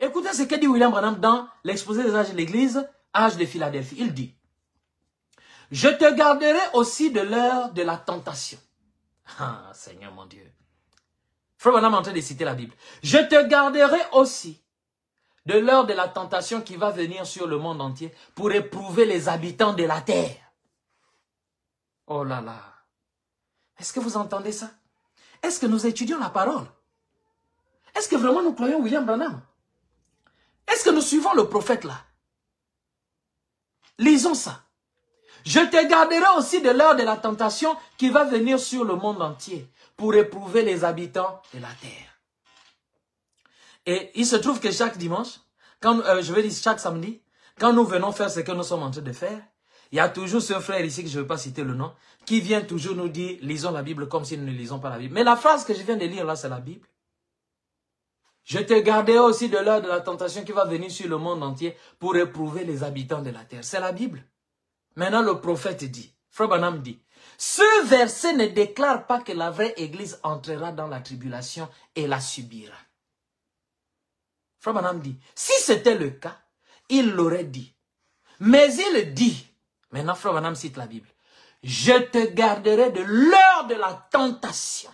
Écoutez ce que dit William Branham dans l'exposé des âges de l'Église, âge de Philadelphie. Il dit, je te garderai aussi de l'heure de la tentation. Ah, Seigneur mon Dieu. Frère Branham est en train de citer la Bible. Je te garderai aussi de l'heure de la tentation qui va venir sur le monde entier pour éprouver les habitants de la terre. Oh là là. Est-ce que vous entendez ça Est-ce que nous étudions la parole Est-ce que vraiment nous croyons William Branham est-ce que nous suivons le prophète là Lisons ça. Je te garderai aussi de l'heure de la tentation qui va venir sur le monde entier pour éprouver les habitants de la terre. Et il se trouve que chaque dimanche, quand, euh, je veux dire chaque samedi, quand nous venons faire ce que nous sommes en train de faire, il y a toujours ce frère ici que je ne veux pas citer le nom, qui vient toujours nous dire, lisons la Bible comme si nous ne lisons pas la Bible. Mais la phrase que je viens de lire là, c'est la Bible. Je te garderai aussi de l'heure de la tentation qui va venir sur le monde entier pour éprouver les habitants de la terre. C'est la Bible. Maintenant, le prophète dit, Frère dit, ce verset ne déclare pas que la vraie église entrera dans la tribulation et la subira. Frère dit, si c'était le cas, il l'aurait dit. Mais il dit, maintenant Frère cite la Bible, je te garderai de l'heure de la tentation.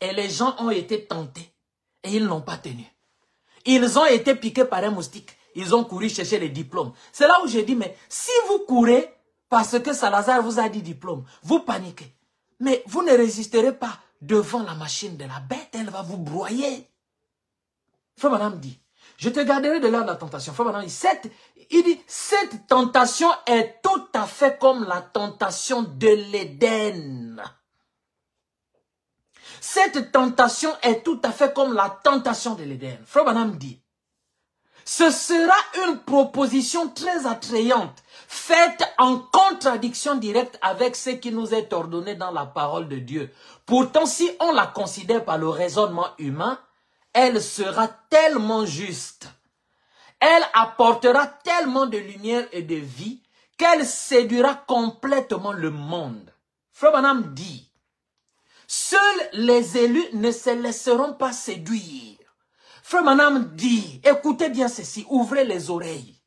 Et les gens ont été tentés et ils n'ont pas tenu. Ils ont été piqués par un moustique. Ils ont couru chercher les diplômes. C'est là où j'ai dit, mais si vous courez parce que Salazar vous a dit diplôme, vous paniquez. Mais vous ne résisterez pas devant la machine de la bête. Elle va vous broyer. Frère Madame dit, je te garderai de l'heure de la tentation. Frère Madame dit, il dit, cette tentation est tout à fait comme la tentation de l'Éden. Cette tentation est tout à fait comme la tentation de l'Éden. Frère dit, ce sera une proposition très attrayante, faite en contradiction directe avec ce qui nous est ordonné dans la parole de Dieu. Pourtant, si on la considère par le raisonnement humain, elle sera tellement juste. Elle apportera tellement de lumière et de vie qu'elle séduira complètement le monde. Frère dit, Seuls les élus ne se laisseront pas séduire. Frère Manam dit, écoutez bien ceci, ouvrez les oreilles.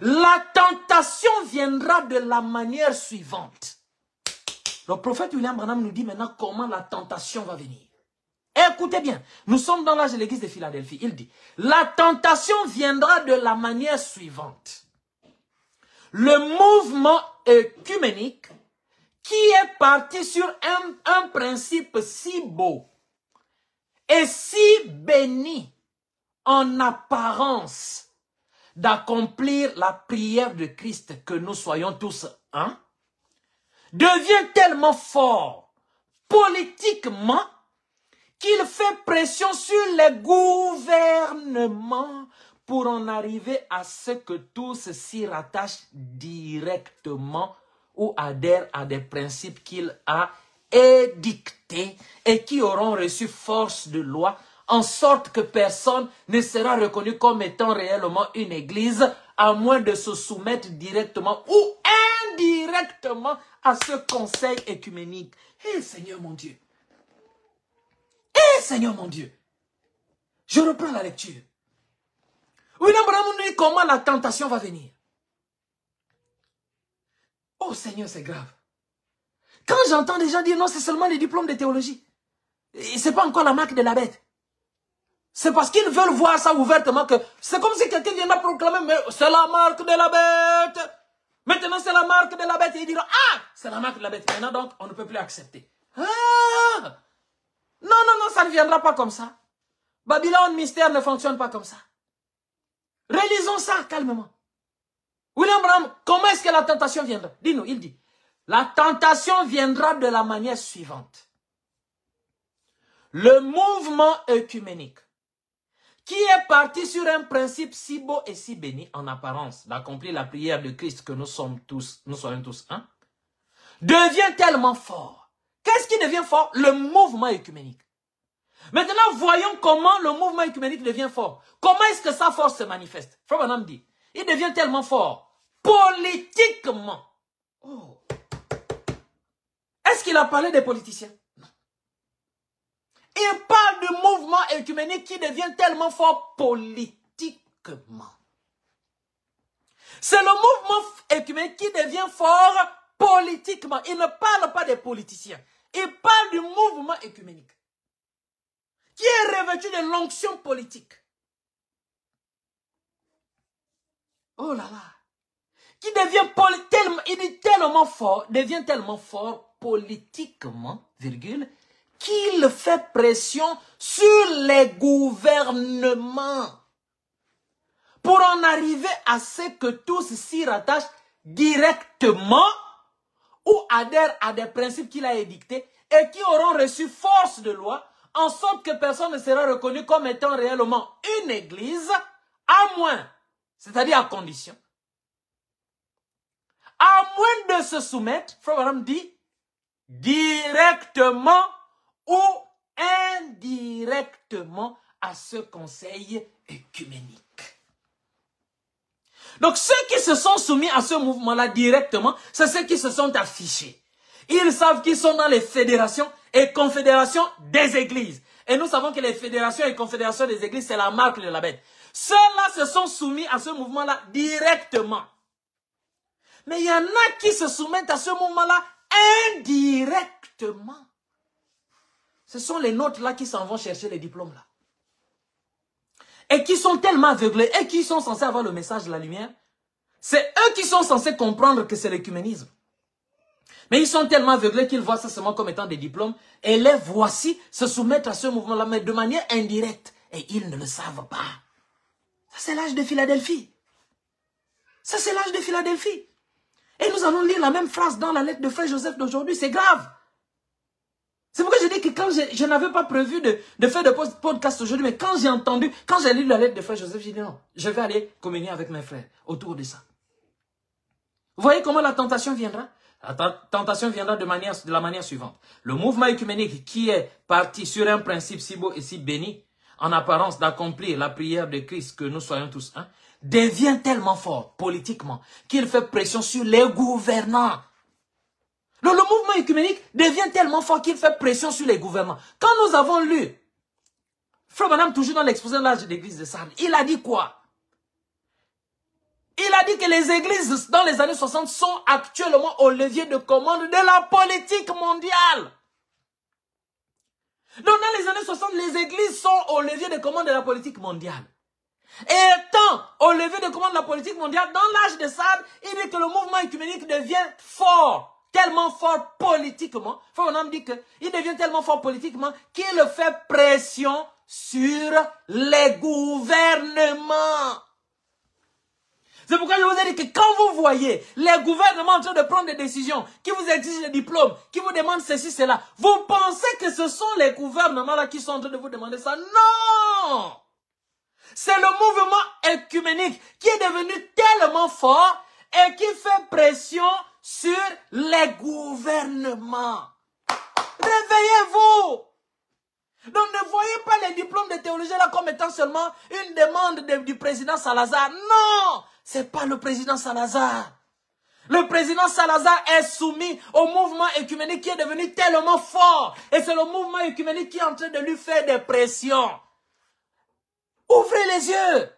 La tentation viendra de la manière suivante. Le prophète William Branham nous dit maintenant comment la tentation va venir. Écoutez bien, nous sommes dans l'âge de l'église de Philadelphie. Il dit, la tentation viendra de la manière suivante. Le mouvement œcuménique qui est parti sur un, un principe si beau et si béni en apparence d'accomplir la prière de Christ que nous soyons tous un, devient tellement fort politiquement qu'il fait pression sur les gouvernements pour en arriver à ce que tous s'y rattachent directement ou adhèrent à des principes qu'il a édictés et qui auront reçu force de loi, en sorte que personne ne sera reconnu comme étant réellement une église, à moins de se soumettre directement ou indirectement à ce conseil écuménique. Eh Seigneur mon Dieu! Eh Seigneur mon Dieu! Je reprends la lecture. Oui, nous comment la tentation va venir. Oh Seigneur, c'est grave. Quand j'entends des gens dire non, c'est seulement les diplômes de théologie. Ce n'est pas encore la marque de la bête. C'est parce qu'ils veulent voir ça ouvertement que c'est comme si quelqu'un vient proclamer mais c'est la marque de la bête. Maintenant c'est la marque de la bête et ils diront ah c'est la marque de la bête. Maintenant donc on ne peut plus accepter. Ah! non non non ça ne viendra pas comme ça. Babylone mystère ne fonctionne pas comme ça. Réalisons ça calmement. William Bram, comment est-ce que la tentation viendra Dis-nous, il dit, la tentation viendra de la manière suivante. Le mouvement œcuménique, qui est parti sur un principe si beau et si béni en apparence, d'accomplir la prière de Christ que nous sommes tous, nous soyons tous un, hein, devient tellement fort. Qu'est-ce qui devient fort Le mouvement œcuménique. Maintenant, voyons comment le mouvement œcuménique devient fort. Comment est-ce que sa force se manifeste Frère dit, il devient tellement fort. Politiquement. Oh. Est-ce qu'il a parlé des politiciens Non. Il parle du mouvement écuménique qui devient tellement fort politiquement. C'est le mouvement écuménique qui devient fort politiquement. Il ne parle pas des politiciens. Il parle du mouvement écuménique qui est revêtu de l'onction politique. Oh là là. Qui devient tellement, il fort, devient tellement fort politiquement, virgule, qu'il fait pression sur les gouvernements pour en arriver à ce que tous s'y rattachent directement ou adhèrent à des principes qu'il a édictés et qui auront reçu force de loi en sorte que personne ne sera reconnu comme étant réellement une église, à moins c'est-à-dire à condition. À moins de se soumettre, Frère Abraham dit, directement ou indirectement à ce conseil écuménique. Donc ceux qui se sont soumis à ce mouvement-là directement, c'est ceux qui se sont affichés. Ils savent qu'ils sont dans les fédérations et confédérations des églises. Et nous savons que les fédérations et confédérations des églises, c'est la marque de la bête. Ceux-là se sont soumis à ce mouvement-là directement. Mais il y en a qui se soumettent à ce mouvement-là indirectement. Ce sont les nôtres-là qui s'en vont chercher les diplômes-là. Et qui sont tellement aveuglés et qui sont censés avoir le message de la lumière. C'est eux qui sont censés comprendre que c'est l'écuménisme. Mais ils sont tellement aveuglés qu'ils voient ça seulement comme étant des diplômes. Et les voici se soumettre à ce mouvement-là, mais de manière indirecte. Et ils ne le savent pas. Ça, c'est l'âge de Philadelphie. Ça, c'est l'âge de Philadelphie. Et nous allons lire la même phrase dans la lettre de Frère Joseph d'aujourd'hui. C'est grave. C'est pourquoi je dis que quand je, n'avais pas prévu de, de, faire de podcast aujourd'hui, mais quand j'ai entendu, quand j'ai lu la lettre de Frère Joseph, j'ai dit non, je vais aller communier avec mes frères autour de ça. Vous voyez comment la tentation viendra la tentation viendra de, manière, de la manière suivante. Le mouvement œcuménique qui est parti sur un principe si beau et si béni, en apparence d'accomplir la prière de Christ que nous soyons tous un, devient tellement fort politiquement qu'il fait pression sur les gouvernants. le, mouvement œcuménique devient tellement fort qu'il fait pression sur les gouvernants. Quand nous avons lu, Frère Madame, toujours dans l'exposé de l'âge de l'église de Sarne, il a dit quoi il a dit que les églises dans les années 60 sont actuellement au levier de commande de la politique mondiale. Donc dans les années 60, les églises sont au levier de commande de la politique mondiale. Et étant au levier de commande de la politique mondiale, dans l'âge de sables, il dit que le mouvement écuménique devient fort, tellement fort politiquement. Frère dit il devient tellement fort politiquement qu'il fait pression sur les gouvernements. C'est pourquoi je vous ai dit que quand vous voyez les gouvernements en train de prendre des décisions, qui vous exigent des diplômes, qui vous demandent ceci, cela, vous pensez que ce sont les gouvernements là qui sont en train de vous demander ça Non C'est le mouvement écuménique qui est devenu tellement fort et qui fait pression sur les gouvernements. Réveillez-vous donc ne voyez pas les diplômes de théologie là comme étant seulement une demande du président Salazar. Non c'est pas le président Salazar. Le président Salazar est soumis au mouvement écuménique qui est devenu tellement fort. Et c'est le mouvement écuménique qui est en train de lui faire des pressions. Ouvrez les yeux.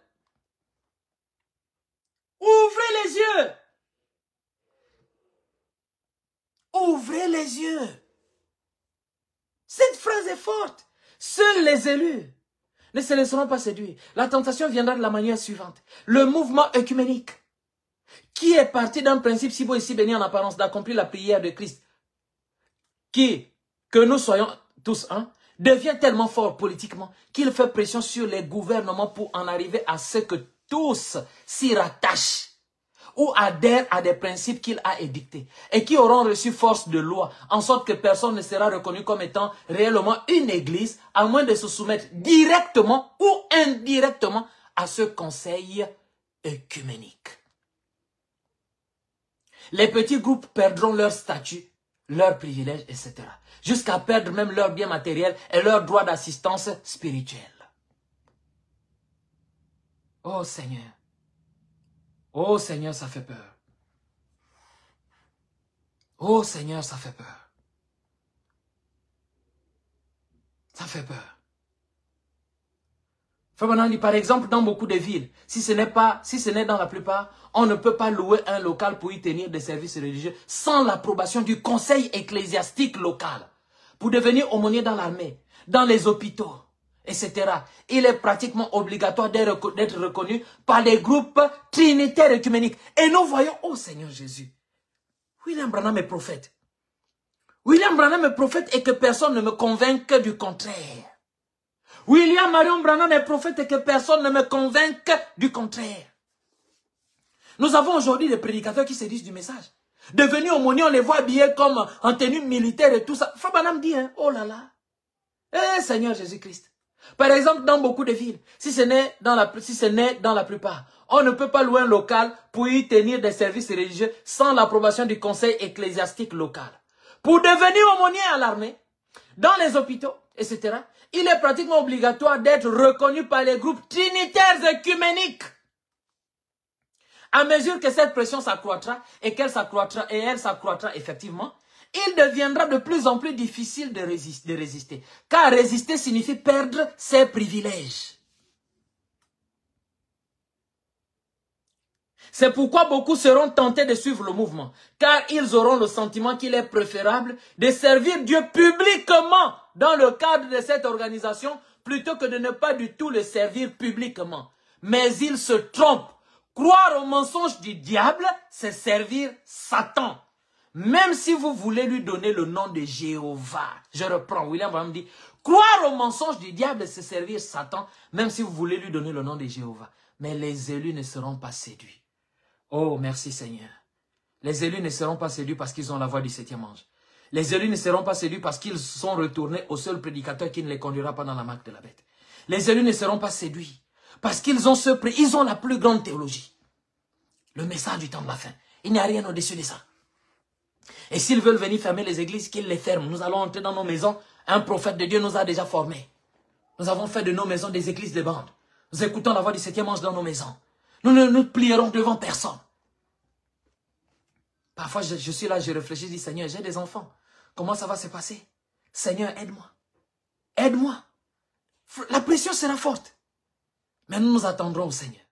Ouvrez les yeux. Ouvrez les yeux. Cette phrase est forte. Seuls les élus ne se laisseront pas séduire. La tentation viendra de la manière suivante. Le mouvement œcuménique, qui est parti d'un principe si beau et si béni en apparence d'accomplir la prière de Christ, qui, que nous soyons tous un, devient tellement fort politiquement qu'il fait pression sur les gouvernements pour en arriver à ce que tous s'y rattachent ou adhèrent à des principes qu'il a édictés et qui auront reçu force de loi, en sorte que personne ne sera reconnu comme étant réellement une église, à moins de se soumettre directement ou indirectement à ce conseil œcuménique. Les petits groupes perdront leur statut, leurs privilèges, etc. Jusqu'à perdre même leurs biens matériels et leurs droits d'assistance spirituelle. Oh Seigneur, Oh Seigneur, ça fait peur. Oh Seigneur, ça fait peur. Ça fait peur. par exemple, dans beaucoup de villes, si ce n'est pas, si ce n'est dans la plupart, on ne peut pas louer un local pour y tenir des services religieux sans l'approbation du conseil ecclésiastique local pour devenir aumônier dans l'armée, dans les hôpitaux, etc. Il est pratiquement obligatoire d'être reconnu par des groupes trinitaires œcuméniques. Et nous voyons, oh Seigneur Jésus, William Branham est prophète. William Branham est prophète et que personne ne me convainque du contraire. William Marion Branham est prophète et que personne ne me convainque du contraire. Nous avons aujourd'hui des prédicateurs qui se disent du message. Devenus aumôniers, on les voit habillés comme en tenue militaire et tout ça. Frère Branham dit, hein, oh là là, eh Seigneur Jésus-Christ. Par exemple, dans beaucoup de villes, si ce n'est dans, la, si dans la plupart, on ne peut pas louer un local pour y tenir des services religieux sans l'approbation du conseil ecclésiastique local. Pour devenir aumônier à l'armée, dans les hôpitaux, etc., il est pratiquement obligatoire d'être reconnu par les groupes trinitaires écuméniques. À mesure que cette pression s'accroîtra et qu'elle s'accroîtra et elle s'accroîtra effectivement, il deviendra de plus en plus difficile de résister, Car résister signifie perdre ses privilèges. C'est pourquoi beaucoup seront tentés de suivre le mouvement, car ils auront le sentiment qu'il est préférable de servir Dieu publiquement dans le cadre de cette organisation plutôt que de ne pas du tout le servir publiquement. Mais ils se trompent. Croire au mensonge du diable, c'est servir Satan. Même si vous voulez lui donner le nom de Jéhovah. Je reprends, William me dit, croire au mensonge du diable et se servir Satan, même si vous voulez lui donner le nom de Jéhovah. Mais les élus ne seront pas séduits. Oh, merci Seigneur. Les élus ne seront pas séduits parce qu'ils ont la voix du septième ange. Les élus ne seront pas séduits parce qu'ils sont retournés au seul prédicateur qui ne les conduira pas dans la marque de la bête. Les élus ne seront pas séduits parce qu'ils ont ce ils ont la plus grande théologie. Le message du temps de la fin. Il n'y a rien au-dessus de ça. Et s'ils veulent venir fermer les églises, qu'ils les ferment. Nous allons entrer dans nos maisons. Un prophète de Dieu nous a déjà formés. Nous avons fait de nos maisons des églises de bande. Nous écoutons la voix du septième ange dans nos maisons. Nous ne nous plierons devant personne. Parfois, je, suis là, je réfléchis, je dis, Seigneur, j'ai des enfants. Comment ça va se passer Seigneur, aide-moi. Aide-moi. La pression sera forte. Mais nous nous attendrons au Seigneur.